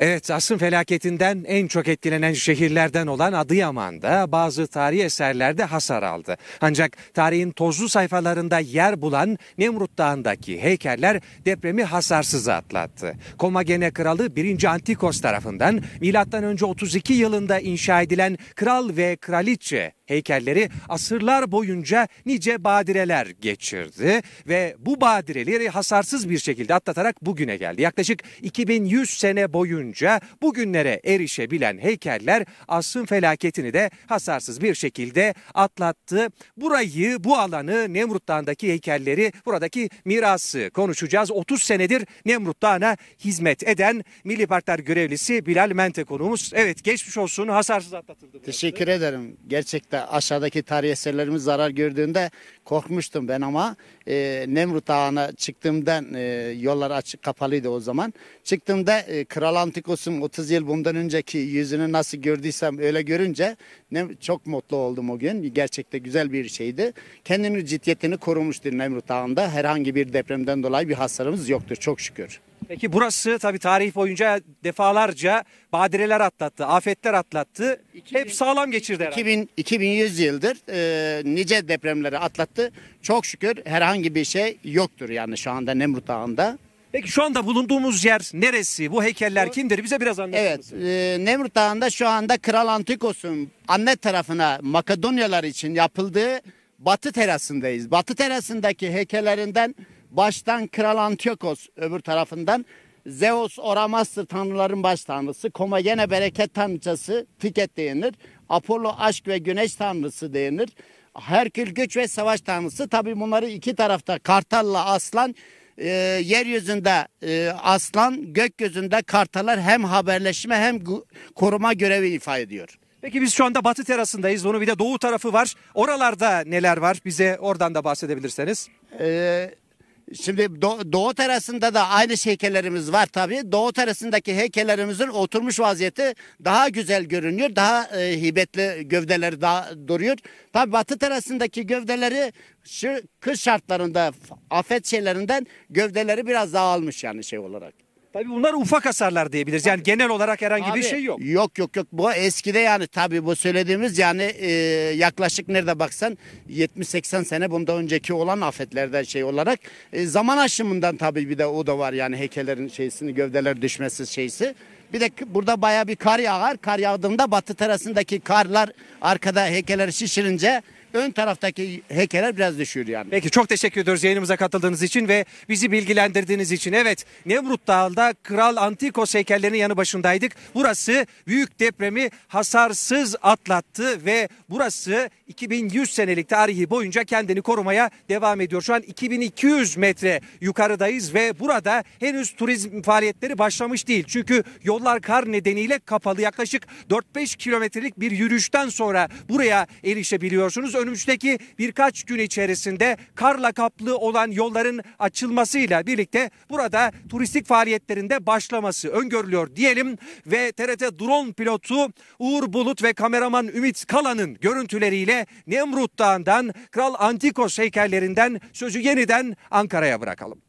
Evet asrın felaketinden en çok etkilenen şehirlerden olan Adıyaman'da bazı tarihi eserlerde hasar aldı. Ancak tarihin tozlu sayfalarında yer bulan Nemrut Dağı'ndaki heykeller depremi hasarsız atlattı. Komagene Kralı 1. Antikos tarafından M.Ö. 32 yılında inşa edilen Kral ve Kraliçe heykelleri asırlar boyunca nice badireler geçirdi ve bu badireleri hasarsız bir şekilde atlatarak bugüne geldi. Yaklaşık 2100 sene boyunca bugünlere erişebilen heykeller asrın felaketini de hasarsız bir şekilde atlattı. Burayı, bu alanı Nemrut Dağı'ndaki heykelleri, buradaki mirası konuşacağız. 30 senedir Nemrut Dağı'na hizmet eden Milli Parklar görevlisi Bilal Mente konuğumuz. Evet geçmiş olsun hasarsız atlatıldı. Burası. Teşekkür ederim. Gerçekten işte aşağıdaki tarih eserlerimiz zarar gördüğünde korkmuştum ben ama e, Nemrut Dağı'na çıktığımdan e, yollar açık kapalıydı o zaman. Çıktığımda e, Kral Antikos'un 30 yıl bundan önceki yüzünü nasıl gördüysem öyle görünce ne, çok mutlu oldum o gün. Gerçekte güzel bir şeydi. Kendini ciddiyetini korumuştur Nemrut Dağı'nda. Herhangi bir depremden dolayı bir hasarımız yoktur çok şükür. Peki burası tabii tarih boyunca defalarca badireler atlattı, afetler atlattı. 2000, Hep sağlam geçirdi herhalde. 2000, 2100 yıldır e, nice depremleri atlattı. Çok şükür herhangi bir şey yoktur yani şu anda Nemrut Dağı'nda. Peki şu anda bulunduğumuz yer neresi? Bu heykeller kimdir? Bize biraz anlatır Evet, e, Nemrut Dağı'nda şu anda Kral Antikos'un anne tarafına Makedonyalar için yapıldığı Batı terasındayız. Batı terasındaki heykellerinden Baştan Kral Antiochos öbür tarafından. Zeus Oramastır tanrıların baş tanrısı. Koma Komagene bereket tanrıçası Tiket denir. Apollo aşk ve güneş tanrısı denir. Herkül güç ve savaş tanrısı. Tabi bunları iki tarafta Kartal'la aslan e, yeryüzünde e, aslan gökyüzünde kartalar hem haberleşme hem koruma görevi ifa ediyor. Peki biz şu anda batı terasındayız. Bunun bir de doğu tarafı var. Oralarda neler var? Bize oradan da bahsedebilirseniz. Ee, Şimdi Do Doğu terasında da aynı heykellerimiz var tabii. Doğu terasındaki heykellerimizin oturmuş vaziyeti daha güzel görünüyor. Daha e, hibetli gövdeleri daha duruyor. Tabii batı terasındaki gövdeleri şu kış şartlarında afet şeylerinden gövdeleri biraz daha almış yani şey olarak. Tabii bunlar ufak hasarlar diyebiliriz. Yani genel olarak herhangi bir şey yok. Yok yok yok. Bu eskide yani tabii bu söylediğimiz yani e, yaklaşık nerede baksan 70-80 sene bundan önceki olan afetlerden şey olarak e, zaman aşımından tabii bir de o da var yani heykellerin şeysini gövdeler düşmesi şeysi. Bir de burada baya bir kar yağar. Kar yağdığında batı terasındaki karlar arkada heykeller şişirince ön taraftaki heykeller biraz düşüyor yani. Peki çok teşekkür ediyoruz yayınımıza katıldığınız için ve bizi bilgilendirdiğiniz için. Evet Nemrut Dağı'nda Kral Antikos heykellerinin yanı başındaydık. Burası büyük depremi hasarsız atlattı ve burası 2100 senelik tarihi boyunca kendini korumaya devam ediyor. Şu an 2200 metre yukarıdayız ve burada henüz turizm faaliyetleri başlamış değil. Çünkü yollar kar nedeniyle kapalı. Yaklaşık 4-5 kilometrelik bir yürüyüşten sonra buraya erişebiliyorsunuz. Ön önümüzdeki birkaç gün içerisinde karla kaplı olan yolların açılmasıyla birlikte burada turistik faaliyetlerinde başlaması öngörülüyor diyelim ve TRT drone pilotu Uğur Bulut ve kameraman Ümit Kalan'ın görüntüleriyle Nemrut Dağı'ndan Kral Antikos heykellerinden sözü yeniden Ankara'ya bırakalım.